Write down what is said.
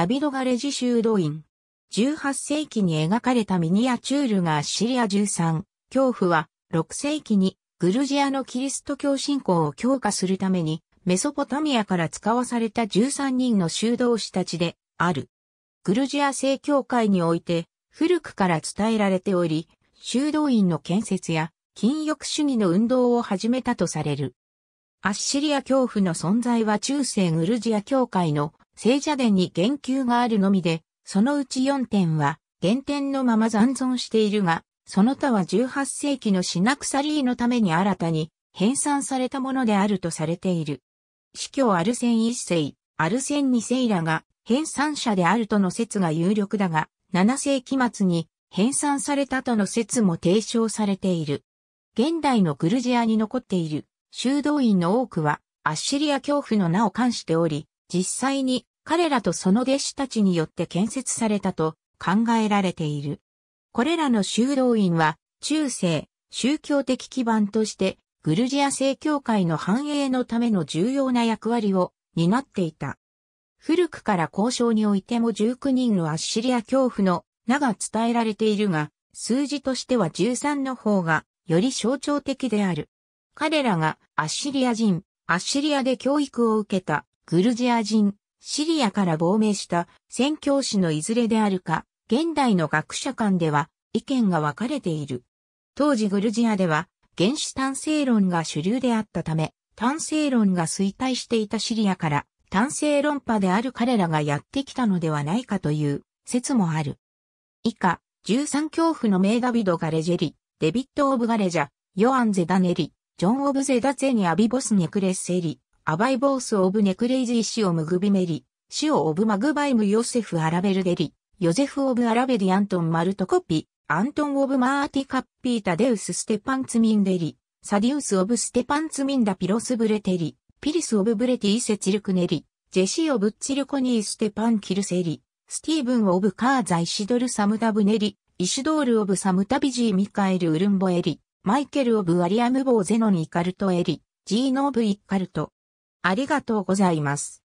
ダビド・ガレジ修道院。18世紀に描かれたミニアチュールがアッシリア13、恐怖は6世紀にグルジアのキリスト教信仰を強化するためにメソポタミアから使わされた13人の修道士たちである。グルジア正教会において古くから伝えられており、修道院の建設や禁欲主義の運動を始めたとされる。アッシリア恐怖の存在は中世グルジア教会の聖者伝に言及があるのみで、そのうち4点は、原点のまま残存しているが、その他は18世紀の品鎖のために新たに編纂されたものであるとされている。司教アルセン一世、アルセン二世らが編纂者であるとの説が有力だが、7世紀末に編纂されたとの説も提唱されている。現代のグルジアに残っている修道院の多くはアッシリア恐怖の名を冠しており、実際に彼らとその弟子たちによって建設されたと考えられている。これらの修道院は中世、宗教的基盤としてグルジア正教会の繁栄のための重要な役割を担っていた。古くから交渉においても19人のアッシリア恐怖の名が伝えられているが、数字としては13の方がより象徴的である。彼らがアッシリア人、アッシリアで教育を受けたグルジア人、シリアから亡命した宣教師のいずれであるか、現代の学者間では意見が分かれている。当時グルジアでは原始単性論が主流であったため、単性論が衰退していたシリアから単性論派である彼らがやってきたのではないかという説もある。以下、13教父の名ダビド・ガレジェリ、デビット・オブ・ガレジャ、ヨアン・ゼダネリ、ジョン・オブ・ゼダゼニア・ビボス・ネクレッセリ、アバイボース・オブ・ネクレイジー・シオ・ムグビメリ、シオ・オブ・マグバイム・ヨセフ・アラベルデリ、ヨゼフ・オブ・アラベリ・アントン・マルトコピ、アントン・オブ・マーティ・カッピータ・デウス・ステパンツ・ミンデリ、サディウス・オブ・ステパンツ・ミンダ・ピロス・ブレテリ、ピリス・オブ・ブレティ・セチルクネリ、ジェシオ・ブッチルコニー・ステパン・キルセリ、スティーブン・オブ・カーザ・イシドル・サムダ・ブネリ、イシュドール・オブ・サムタビジー・ミカエル・ウルンボエリ、マイケル・オブ・アリアム・ボーゼノニイカルト・エリ、ジーノ・オブ・イカルト、ありがとうございます。